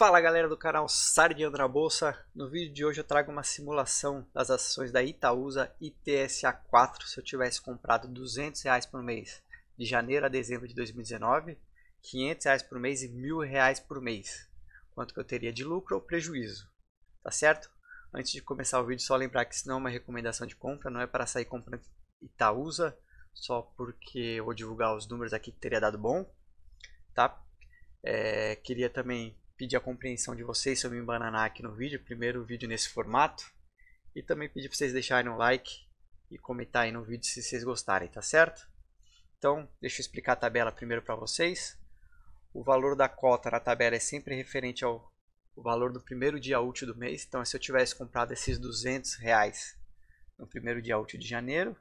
Fala galera do canal Sardinha da Bolsa, no vídeo de hoje eu trago uma simulação das ações da Itaúsa ITSA4 se eu tivesse comprado 200 reais por mês de janeiro a dezembro de 2019, 500 reais por mês e mil reais por mês, quanto que eu teria de lucro ou prejuízo, tá certo? Antes de começar o vídeo só lembrar que isso não é uma recomendação de compra, não é para sair comprando Itaúsa só porque eu vou divulgar os números aqui que teria dado bom, tá? É, queria também pedir a compreensão de vocês se eu me embananar aqui no vídeo, primeiro vídeo nesse formato. E também pedir para vocês deixarem um like e comentar aí no vídeo se vocês gostarem, tá certo? Então, deixa eu explicar a tabela primeiro para vocês. O valor da cota na tabela é sempre referente ao valor do primeiro dia útil do mês. Então, se eu tivesse comprado esses 200 reais no primeiro dia útil de janeiro,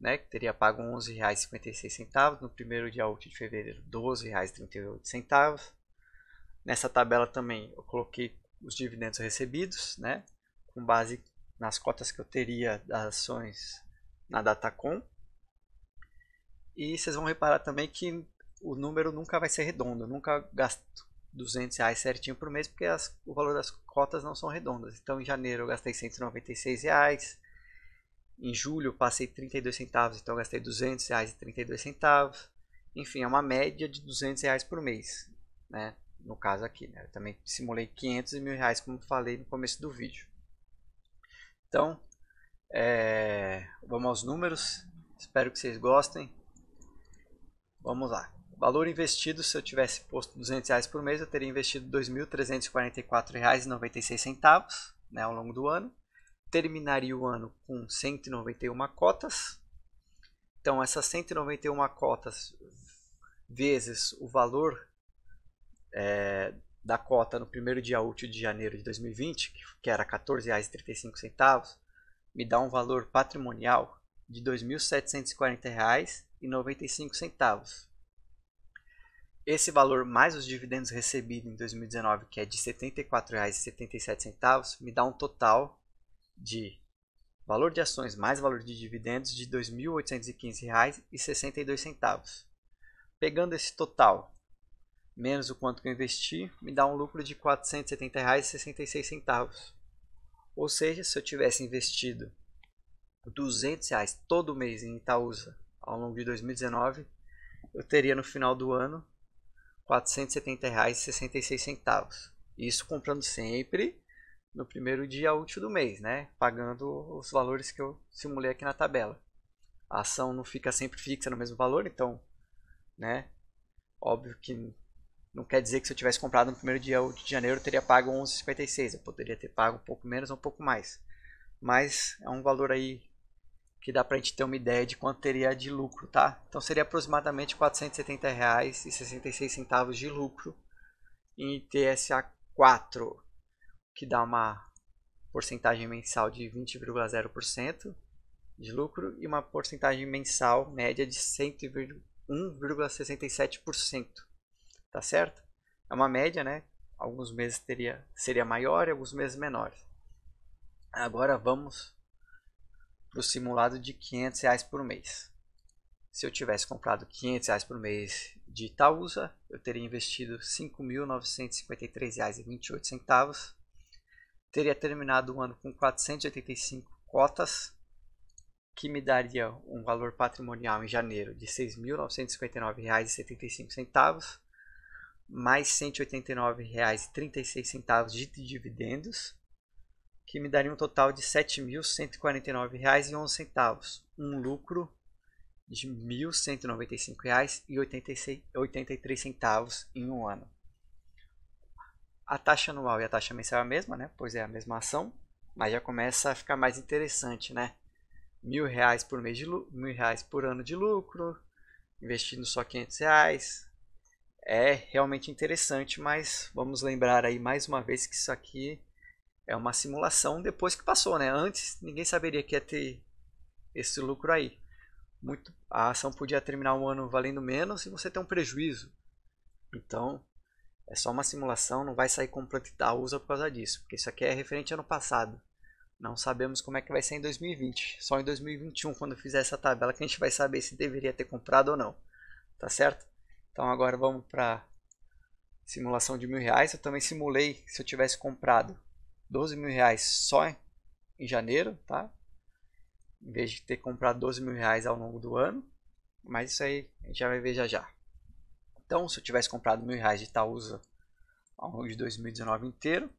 né, que teria pago R$ 11,56, no primeiro dia útil de fevereiro R$ 12,38, Nessa tabela também eu coloquei os dividendos recebidos, né? Com base nas cotas que eu teria das ações na Datacom. E vocês vão reparar também que o número nunca vai ser redondo. Eu nunca gasto 200 reais certinho por mês, porque as, o valor das cotas não são redondas. Então, em janeiro eu gastei 196 reais. Em julho passei 32 centavos, então gastei 200 reais e 32 centavos. Enfim, é uma média de 200 reais por mês, né? no caso aqui, né? Eu também simulei 500 mil reais, como falei no começo do vídeo. Então, é, vamos aos números. Espero que vocês gostem. Vamos lá. Valor investido, se eu tivesse posto 200 reais por mês, eu teria investido R$ 2.344,96 né, ao longo do ano. Terminaria o ano com 191 cotas. Então, essas 191 cotas vezes o valor é, da cota no primeiro dia útil de janeiro de 2020, que era R$ 14,35, me dá um valor patrimonial de R$ 2.740,95. Esse valor mais os dividendos recebidos em 2019, que é de R$ 74,77, me dá um total de valor de ações mais valor de dividendos de R$ 2.815,62. Pegando esse total menos o quanto que eu investi, me dá um lucro de R$ 470,66. Ou seja, se eu tivesse investido R$ 200 reais todo mês em Itaúsa ao longo de 2019, eu teria no final do ano R$ 470,66. Isso comprando sempre no primeiro dia útil do mês, né? Pagando os valores que eu simulei aqui na tabela. A ação não fica sempre fixa no mesmo valor, então, né? Óbvio que não quer dizer que se eu tivesse comprado no primeiro dia de janeiro, eu teria pago 11,56. Eu poderia ter pago um pouco menos ou um pouco mais. Mas é um valor aí que dá para a gente ter uma ideia de quanto teria de lucro, tá? Então seria aproximadamente R$ 470,66 de lucro em TSA 4, que dá uma porcentagem mensal de 20,0% de lucro e uma porcentagem mensal média de 101,67% tá certo? É uma média, né? Alguns meses teria, seria maior e alguns meses menores. Agora vamos para o simulado de 500 reais por mês. Se eu tivesse comprado 500 reais por mês de Itaúsa, eu teria investido 5.953 reais e centavos. Teria terminado o ano com 485 cotas, que me daria um valor patrimonial em janeiro de R$ 6.959,75 mais R$ 189,36 de dividendos, que me daria um total de R$ 7.149,11, um lucro de R$ 1.195,83 em um ano. A taxa anual e a taxa mensal é a mesma, né? pois é a mesma ação, mas já começa a ficar mais interessante, né? mil reais por mês de mil reais por ano de lucro, investindo só 500 reais, é realmente interessante, mas vamos lembrar aí mais uma vez que isso aqui é uma simulação depois que passou, né? Antes ninguém saberia que ia ter esse lucro aí. Muito, a ação podia terminar um ano valendo menos e você tem um prejuízo. Então, é só uma simulação, não vai sair como plantar usa por causa disso, porque isso aqui é referente ao ano passado. Não sabemos como é que vai ser em 2020. Só em 2021, quando fizer essa tabela, que a gente vai saber se deveria ter comprado ou não. Tá certo? Então agora vamos para simulação de mil reais. Eu também simulei se eu tivesse comprado 12 mil reais só em janeiro, tá? Em vez de ter comprado 12 mil reais ao longo do ano. Mas isso aí a gente já vai ver já já. Então, se eu tivesse comprado mil reais de Itaúsa ao longo de 2019 inteiro,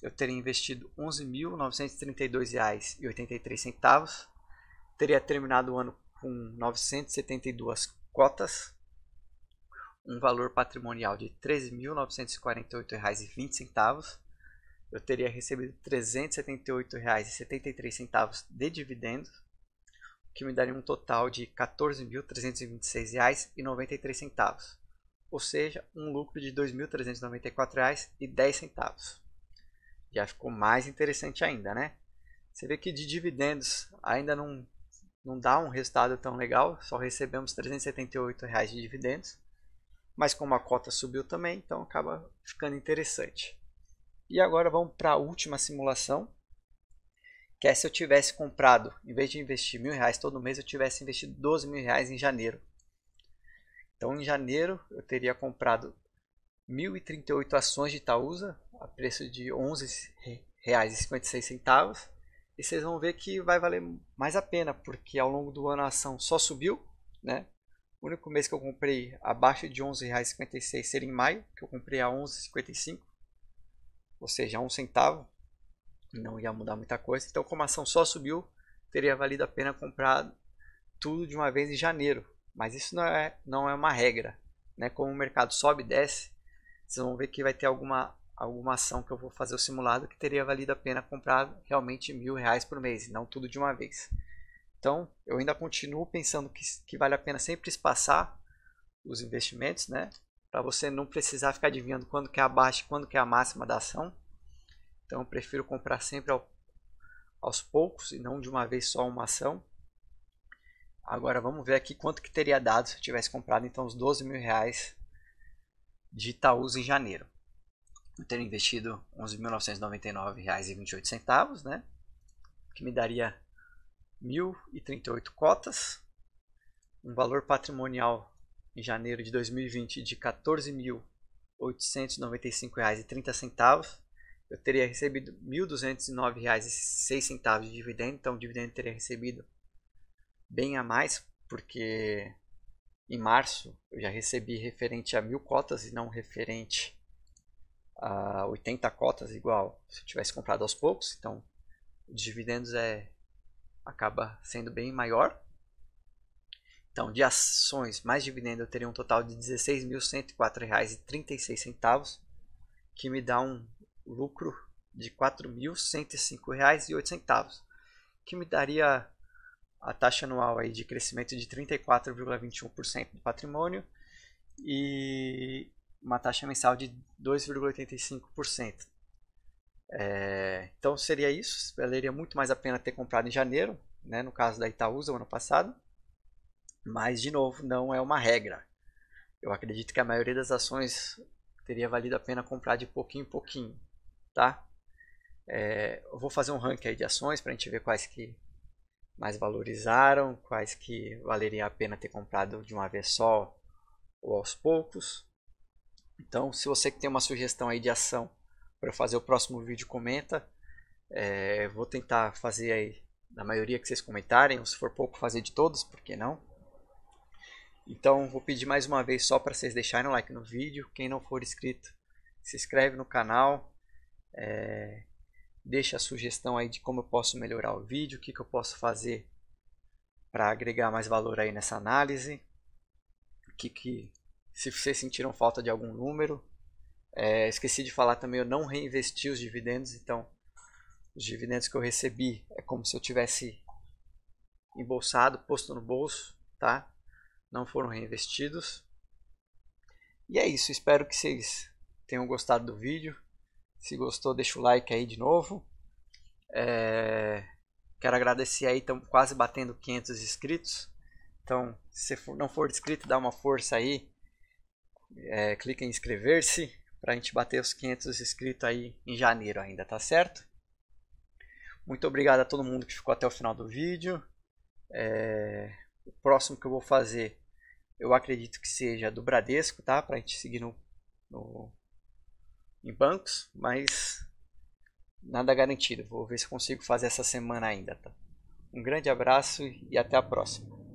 eu teria investido R$ 11.932,83. Teria terminado o ano com 972 cotas um valor patrimonial de R$ 13.948,20, eu teria recebido R$ 378,73 de dividendos, o que me daria um total de R$ 14.326,93, ou seja, um lucro de R$ 2.394,10. Já ficou mais interessante ainda, né? Você vê que de dividendos ainda não, não dá um resultado tão legal, só recebemos R$ reais de dividendos mas como a cota subiu também, então acaba ficando interessante. E agora vamos para a última simulação, que é se eu tivesse comprado, em vez de investir mil reais todo mês, eu tivesse investido 12 mil reais em janeiro. Então em janeiro eu teria comprado 1.038 ações de Itaúsa, a preço de R$ 11,56. E vocês vão ver que vai valer mais a pena, porque ao longo do ano a ação só subiu, né? O único mês que eu comprei abaixo de R$11,56 seria em maio, que eu comprei a R$ ou seja, um centavo. Não ia mudar muita coisa. Então, como a ação só subiu, teria valido a pena comprar tudo de uma vez em janeiro. Mas isso não é, não é uma regra. Né? Como o mercado sobe e desce, vocês vão ver que vai ter alguma, alguma ação que eu vou fazer o simulado que teria valido a pena comprar realmente mil reais por mês, não tudo de uma vez. Então, eu ainda continuo pensando que, que vale a pena sempre espaçar os investimentos, né? Para você não precisar ficar adivinhando quando que é a baixa e quando que é a máxima da ação. Então, eu prefiro comprar sempre ao, aos poucos e não de uma vez só uma ação. Agora, vamos ver aqui quanto que teria dado se eu tivesse comprado, então, os 12 mil reais de Itaúsa em janeiro. Eu teria investido R$ 11.999,28, né? Que me daria 1.038 cotas, um valor patrimonial em janeiro de 2020 de R$ 14.895,30. Eu teria recebido R$ 1.209,06 de dividendo, então o dividendo teria recebido bem a mais, porque em março eu já recebi referente a mil cotas e não referente a 80 cotas igual se eu tivesse comprado aos poucos. Então, dividendos é acaba sendo bem maior. Então, de ações mais dividendo, eu teria um total de R$ 16.104,36, que me dá um lucro de R$ 4.105,08, que me daria a taxa anual aí de crescimento de 34,21% do patrimônio e uma taxa mensal de 2,85%. É, então seria isso. Valeria muito mais a pena ter comprado em janeiro, né, no caso da Itaúsa, ano passado. Mas, de novo, não é uma regra. Eu acredito que a maioria das ações teria valido a pena comprar de pouquinho em pouquinho. Tá? É, eu vou fazer um ranking de ações para a gente ver quais que mais valorizaram, quais que valeria a pena ter comprado de uma vez só ou aos poucos. Então, se você que tem uma sugestão aí de ação para fazer o próximo vídeo, comenta. É, vou tentar fazer aí na maioria que vocês comentarem, ou se for pouco, fazer de todos, por que não? Então, vou pedir mais uma vez só para vocês deixarem o like no vídeo. Quem não for inscrito, se inscreve no canal. É, deixa a sugestão aí de como eu posso melhorar o vídeo, o que, que eu posso fazer para agregar mais valor aí nessa análise. O que, que se vocês sentiram falta de algum número, é, esqueci de falar também, eu não reinvesti os dividendos, então os dividendos que eu recebi é como se eu tivesse embolsado, posto no bolso, tá? Não foram reinvestidos. E é isso, espero que vocês tenham gostado do vídeo. Se gostou, deixa o like aí de novo. É... Quero agradecer aí, estamos quase batendo 500 inscritos. Então, se não for inscrito, dá uma força aí. É, clica em inscrever-se para a gente bater os 500 inscritos aí em janeiro ainda, tá certo? Muito obrigado a todo mundo que ficou até o final do vídeo. É... O próximo que eu vou fazer, eu acredito que seja do Bradesco, tá? Para a gente seguir no, no... em bancos, mas nada garantido. Vou ver se consigo fazer essa semana ainda, tá? Um grande abraço e até a próxima.